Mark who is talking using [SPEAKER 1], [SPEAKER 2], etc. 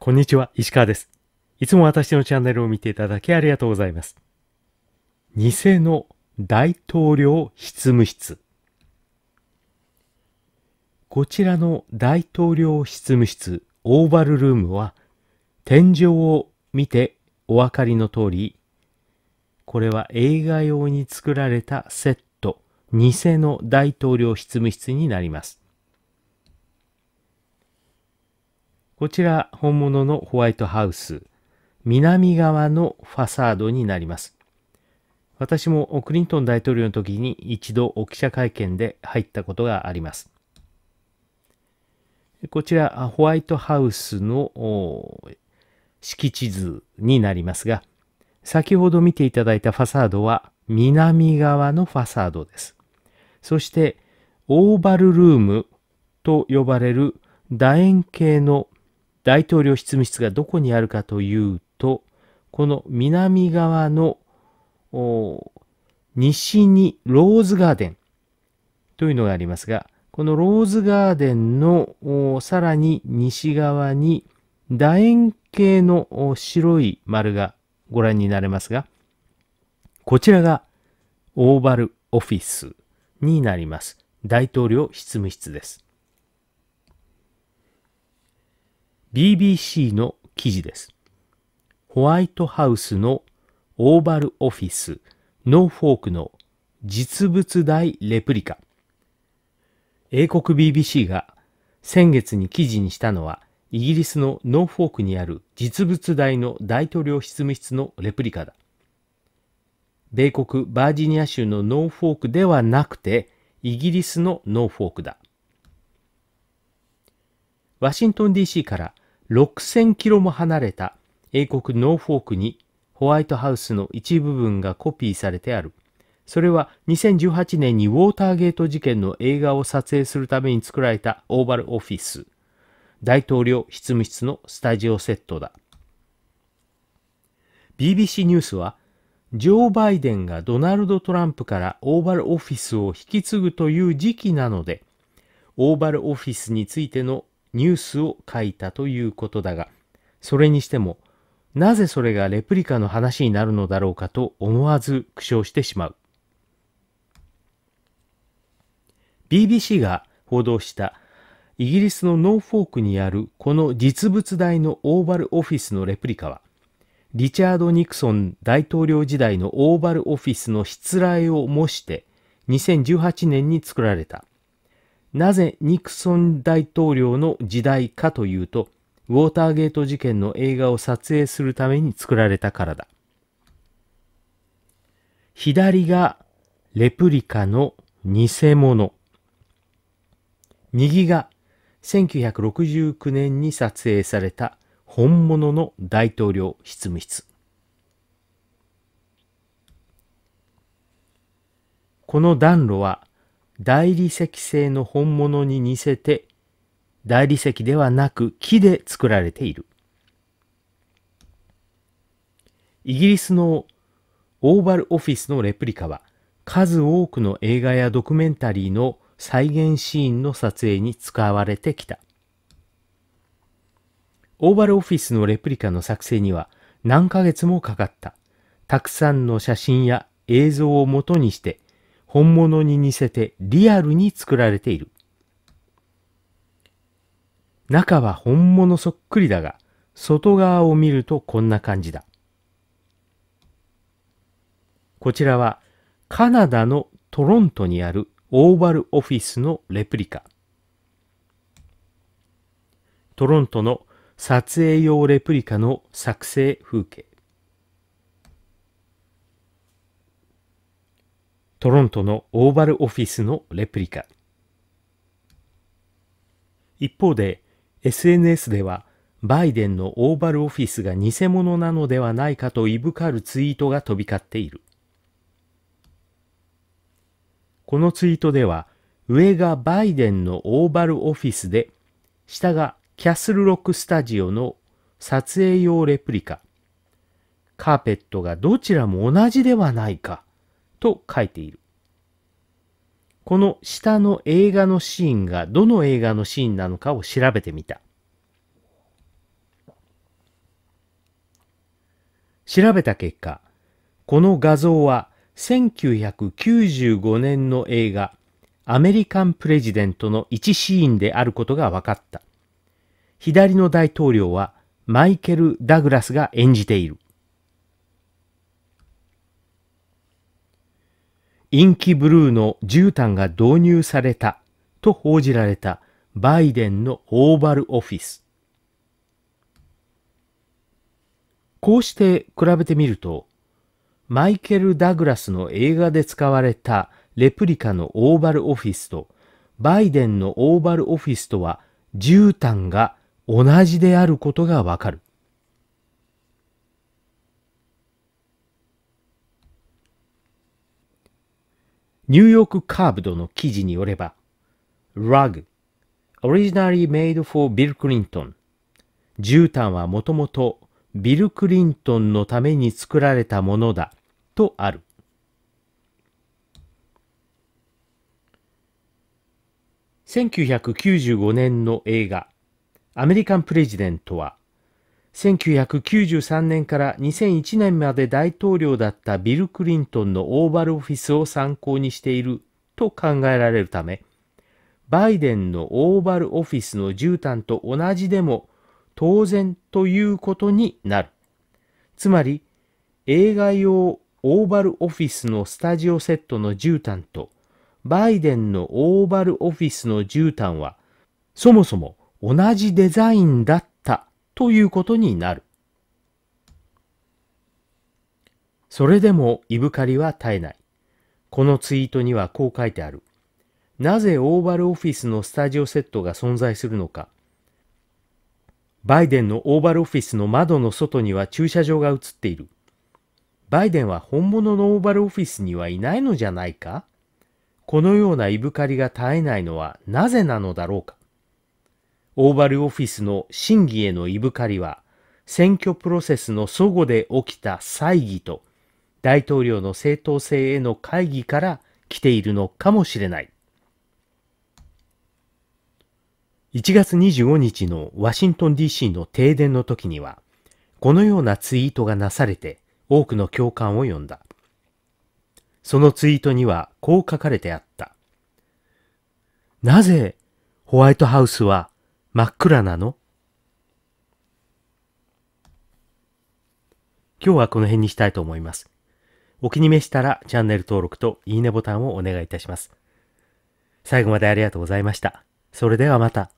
[SPEAKER 1] こんにちは、石川です。いつも私のチャンネルを見ていただきありがとうございます。偽の大統領執務室。こちらの大統領執務室、オーバルルームは、天井を見てお分かりの通り、これは映画用に作られたセット、偽の大統領執務室になります。こちら本物のホワイトハウス、南側のファサードになります。私もクリントン大統領の時に一度記者会見で入ったことがあります。こちらホワイトハウスの敷地図になりますが、先ほど見ていただいたファサードは南側のファサードです。そしてオーバルルームと呼ばれる楕円形の大統領執務室がどこにあるかというと、この南側の西にローズガーデンというのがありますが、このローズガーデンのさらに西側に楕円形の白い丸がご覧になれますが、こちらがオーバルオフィスになります。大統領執務室です。BBC の記事です。ホワイトハウスのオーバルオフィス、ノーフォークの実物大レプリカ。英国 BBC が先月に記事にしたのは、イギリスのノーフォークにある実物大の大統領執務室のレプリカだ。米国バージニア州のノーフォークではなくて、イギリスのノーフォークだ。ワシントン DC から6000キロも離れた英国ノーフォークにホワイトハウスの一部分がコピーされてある。それは2018年にウォーターゲート事件の映画を撮影するために作られたオーバルオフィス、大統領執務室のスタジオセットだ。BBC ニュースは、ジョー・バイデンがドナルド・トランプからオーバルオフィスを引き継ぐという時期なので、オーバルオフィスについてのニュースを書いたということだが、それにしても、なぜそれがレプリカの話になるのだろうかと思わず苦笑してしまう。BBC が報道したイギリスのノーフォークにあるこの実物大のオーバルオフィスのレプリカは、リチャード・ニクソン大統領時代のオーバルオフィスの失礼を模して2018年に作られた。なぜニクソン大統領の時代かというと、ウォーターゲート事件の映画を撮影するために作られたからだ。左がレプリカの偽物。右が1969年に撮影された本物の大統領執務室。この暖炉は大理石製の本物に似せて、大理石ではなく木で作られている。イギリスのオーバルオフィスのレプリカは、数多くの映画やドキュメンタリーの再現シーンの撮影に使われてきた。オーバルオフィスのレプリカの作成には何ヶ月もかかった。たくさんの写真や映像をもとにして本物に似せてリアルに作られている。中は本物そっくりだが、外側を見るとこんな感じだ。こちらはカナダのトロントにあるオーバルオフィスのレプリカ。トロントの撮影用レプリカの作成風景。トロントのオーバルオフィスのレプリカ。一方で、SNS では、バイデンのオーバルオフィスが偽物なのではないかといぶかるツイートが飛び交っている。このツイートでは、上がバイデンのオーバルオフィスで、下がキャッスルロックスタジオの撮影用レプリカ。カーペットがどちらも同じではないか。と書いている。この下の映画のシーンがどの映画のシーンなのかを調べてみた。調べた結果、この画像は1995年の映画アメリカンプレジデントの一シーンであることが分かった。左の大統領はマイケル・ダグラスが演じている。インキブルーの絨毯が導入されたと報じられたバイデンのオーバルオフィス。こうして比べてみると、マイケル・ダグラスの映画で使われたレプリカのオーバルオフィスとバイデンのオーバルオフィスとは絨毯が同じであることがわかる。ニューヨークカーブドの記事によれば、rug, originally made for Bill Clinton 絨毯はもともとビル・クリントンのために作られたものだとある。1995年の映画、アメリカン・プレジデントは、1993年から2001年まで大統領だったビル・クリントンのオーバルオフィスを参考にしていると考えられるため、バイデンのオーバルオフィスの絨毯と同じでも当然ということになる。つまり、映画用オーバルオフィスのスタジオセットの絨毯とバイデンのオーバルオフィスの絨毯はそもそも同じデザインだっということになる。それでもイブカリは絶えない。このツイートにはこう書いてある。なぜオーバルオフィスのスタジオセットが存在するのか。バイデンのオーバルオフィスの窓の外には駐車場が映っている。バイデンは本物のオーバルオフィスにはいないのじゃないかこのようなイブカリが絶えないのはなぜなのだろうかオーバルオフィスの審議へのいぶかりは、選挙プロセスの齟齬で起きた猜疑と、大統領の正当性への会議から来ているのかもしれない。1月25日のワシントン DC の停電の時には、このようなツイートがなされて多くの共感を呼んだ。そのツイートにはこう書かれてあった。なぜホワイトハウスは真っ暗なの今日はこの辺にしたいと思います。お気に召したらチャンネル登録といいねボタンをお願いいたします。最後までありがとうございました。それではまた。